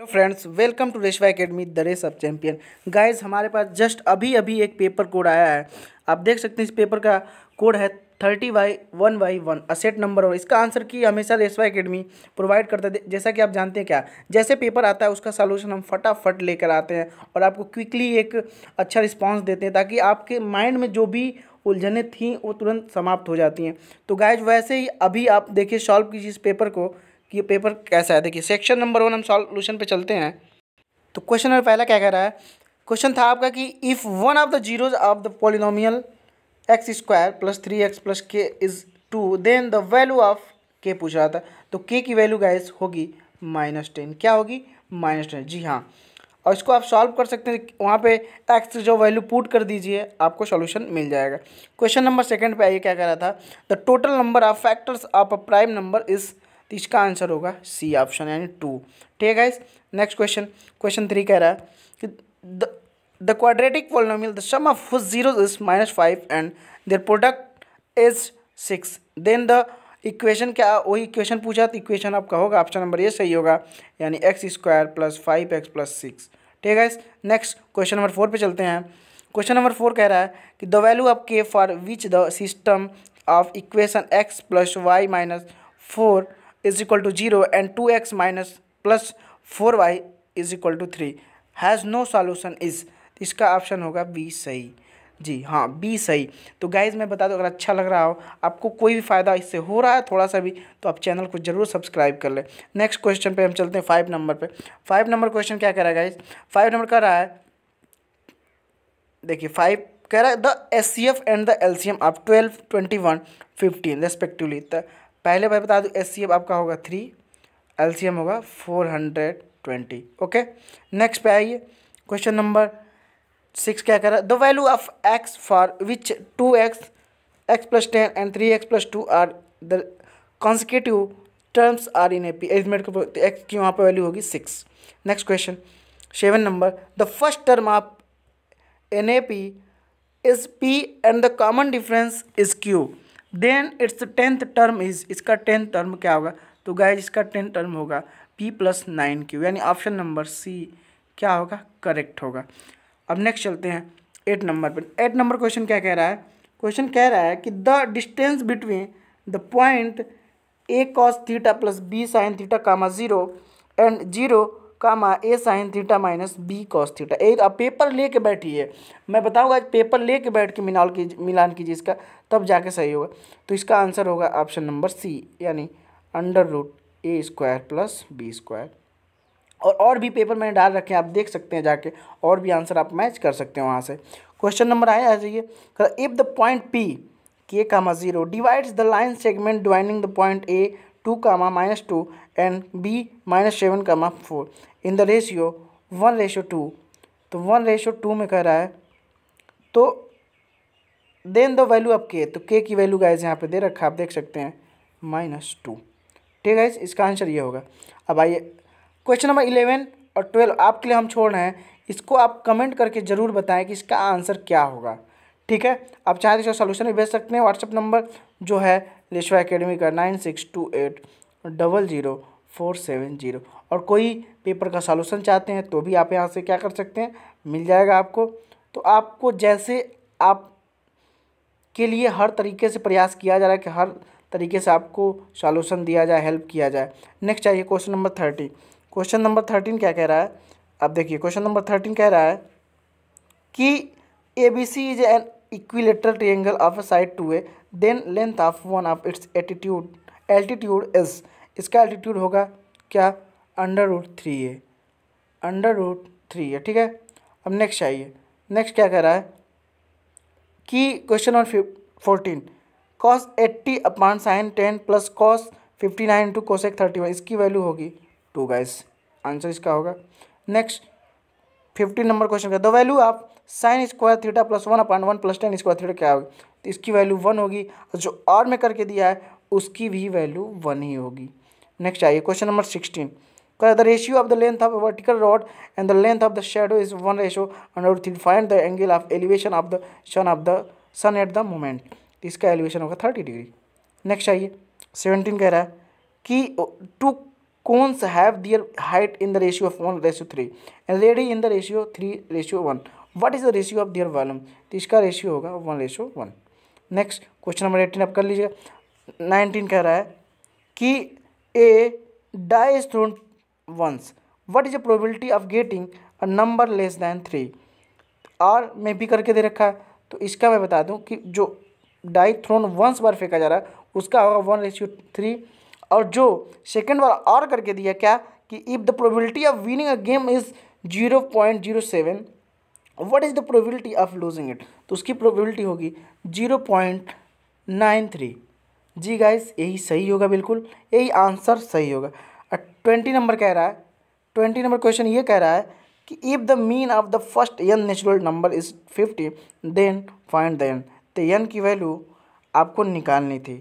hello friends welcome to Reshwa academy the race of champion guys हमारे पास just अभी अभी एक पेपर कोड आया है आप देख सकते हैं इस पेपर का कोड है thirty by one by one set number और इसका आंसर की हमेशा रेशवा एकेडमी प्रोवाइड करता है जैसा कि आप जानते हैं क्या जैसे पेपर आता है उसका सॉल्यूशन हम फटाफट लेकर आते हैं और आपको क्विकली एक अच्छा रिस्पॉन्स देते हैं ताकि आपके माइंड में जो भी उलझने थी वो तुरंत समाप्त हो जाती हैं तो गाइज वैसे ही अभी आप देखिए सॉल्व कीजिए इस पेपर को कि ये पेपर कैसा है देखिए सेक्शन नंबर वन हम सॉल्यूशन पे चलते हैं तो क्वेश्चन नंबर पहला क्या कह रहा है क्वेश्चन था आपका कि if one of the zeros of the polynomial x square plus three x plus k is two then the value of k पूछ रहा था तो के की वैल्यू गाइस होगी माइनस टेन क्या होगी माइनस टेन जी हाँ और इसको आप सॉल्व कर सकते हैं वहाँ पे एक्स जो वैल्यू पुट कर दीजिए आपको सॉल्यूशन मिल जाएगा क्वेश्चन नंबर सेकंड पे आइए क्या कह रहा था the total number of factors of a prime number is तो इसका आंसर होगा सी ऑप्शन यानी टू ठीक है नेक्स्ट क्वेश्चन क्वेश्चन थ्री कह रहा है कि the the quadratic the sum of of whose zeros is five and their product is six then the equation क्या वही इक्वेशन पूछा तो इक्वेशन आपका होगा ऑप्शन नंबर ये सही होगा यानी x square plus five x plus six ठीक है नेक्स्ट क्वेश्चन नंबर फोर पे चलते हैं क्वेश्चन नंबर फोर कह रहा है कि the value of k for which the system of equation x plus y minus four is equal to zero and two x minus plus four y is equal to three has no solution is इसका option होगा B सही जी हाँ B सही तो guys मैं बता दूँ अगर अच्छा लग रहा हो आपको कोई भी फ़ायदा इससे हो रहा है थोड़ा सा भी तो आप चैनल को जरूर सब्सक्राइब कर लें नेक्स्ट क्वेश्चन पे हम चलते हैं फाइव नंबर पे फाइव नंबर क्वेश्चन क्या कह रहा है गाइज फाइव नंबर कह रहा है देखिए फाइव कह रहा है the S C F and the L C M आप twelve twenty one fifteen respectively पहले भाई बता दूँ एस आपका होगा थ्री एल होगा four hundred twenty okay next पे आइए क्वेश्चन नंबर सिक्स क्या कह रहा है the value of x for which two x x plus ten and three x plus two are the consecutive terms are in A P एजमेट x की वहाँ पर वैल्यू होगी six next question seven number the first term of an A P is P and the common difference is Q then its tenth term is इसका tenth term क्या होगा तो guys इसका टेंथ टर्म होगा P plus nine Q यानी option number C क्या होगा correct होगा अब नेक्स्ट चलते हैं एट नंबर पर एट नंबर क्वेश्चन क्या कह रहा है क्वेश्चन कह रहा है कि the distance between the point A cos theta plus B sin theta comma zero and zero comma A sin theta minus B cos theta ए अब पेपर ले कर बैठिए मैं बताऊँगा पेपर ले कर बैठ के मिलाल की मिलान कीजिए इसका तब जाके सही होगा तो इसका आंसर होगा ऑप्शन नंबर सी यानी under root A square plus B square और और भी पेपर मैंने डाल रखे हैं आप देख सकते हैं जाके और भी आंसर आप मैच कर सकते हैं वहाँ से क्वेश्चन नंबर आया आ जाइए if the point P K comma zero divides the line segment joining the point A two comma minus two and B minus seven comma four in the ratio one ratio two तो one ratio two में कह रहा है तो then the value of के तो k की value guys यहाँ पे दे रखा आप देख सकते हैं माइनस टू ठीक है इसका आंसर ये होगा अब आइए क्वेश्चन नंबर इलेवन और ट्वेल्व आपके लिए हम छोड़ रहे हैं इसको आप कमेंट करके ज़रूर बताएं कि इसका आंसर क्या होगा ठीक है आप चाहे तो इसका सोल्यूशन भी भेज सकते हैं व्हाट्सअप नंबर जो है लेशवा अकेडमी का nine six two eight double zero four seven zero और कोई पेपर का सॉल्यूशन चाहते हैं तो भी आप यहाँ से क्या कर सकते हैं मिल जाएगा आपको तो आपको जैसे आप के लिए हर तरीके से प्रयास किया जा रहा है कि हर तरीके से आपको सॉल्यूशन दिया जाए हेल्प किया जाए नेक्स्ट चाहिए question number thirteen question number thirteen क्या कह रहा है अब देखिए क्वेश्चन नंबर थर्टीन कह रहा है कि A B C is an equilateral triangle of side two A then length of one of its attitude altitude is इसका एल्टीट्यूड होगा क्या under root three A under root three A ठीक है अब नेक्स्ट आइए नेक्स्ट क्या कह रहा है कि question number fourteen cos eighty upon sin ten plus cos fifty nine into cosec thirty one इसकी वैल्यू होगी टू गाइस आंसर इसका होगा नेक्स्ट फिफ्टीन नंबर क्वेश्चन का the value of sin square theta plus one upon one plus tan square theta क्या होगी तो इसकी value one होगी और जो और में करके दिया है उसकी भी वैल्यू वन ही होगी नेक्स्ट आइए क्वेश्चन नंबर सिक्सटीन क्या the ratio of the length of vertical rod and the length of the shadow is one ratio under three find the angle of elevation of the sun of the sun at the moment इसका elevation होगा thirty degree next आइए seventeen कह रहा है कि two cones have their height in the ratio of one ratio three and radii in the ratio three ratio one what is the ratio of their volume तो इसका ratio होगा one ratio one next question number eighteen आप कर लीजिएगा nineteen कह रहा है कि a dies thrown once what is the probability of getting a number less than three are में भी करके दे रखा है तो इसका मैं बता दूं कि जो डाई थ्रोन वंस बार फेंका जा रहा है उसका होगा वन रेशियो थ्री और जो सेकेंड बार और करके दिया क्या कि if the probability of winning a game is zero point zero seven what is the probability of losing it तो उसकी प्रोबिलिटी होगी जीरो पॉइंट नाइन थ्री जी गाइस यही सही होगा बिल्कुल यही आंसर सही होगा ट्वेंटी नंबर कह रहा है ट्वेंटी नंबर क्वेश्चन ये कह रहा है कि if the mean of the first N natural number is fifty then find the N तो यन की वैल्यू आपको निकालनी थी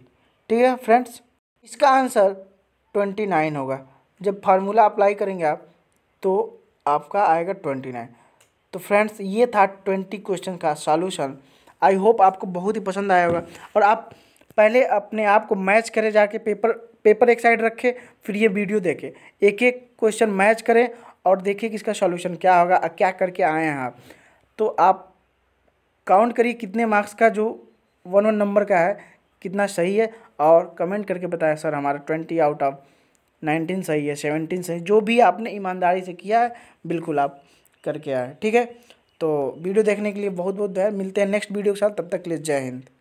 ठीक है फ्रेंड्स इसका आंसर ट्वेंटी नाइन होगा जब फार्मूला अप्लाई करेंगे आप तो आपका आएगा ट्वेंटी नाइन तो फ्रेंड्स ये था ट्वेंटी क्वेश्चन का सॉल्यूशन आई होप आपको बहुत ही पसंद आया होगा और आप पहले अपने आप को मैच करें जाके पेपर पेपर एक साइड रखें फिर ये वीडियो देखें एक एक क्वेश्चन मैच करें और देखें कि इसका सॉल्यूशन क्या होगा क्या करके आए हैं आप तो आप काउंट करिए कितने मार्क्स का जो वन वन नंबर का है कितना सही है और कमेंट करके बताएं सर हमारा ट्वेंटी आउट ऑफ नाइनटीन सही है सेवनटीन सही जो भी आपने ईमानदारी से किया है बिल्कुल आप करके आए ठीक है तो वीडियो देखने के लिए बहुत बहुत धन्यवाद मिलते हैं नेक्स्ट वीडियो के साथ तब तक के लिए जय हिंद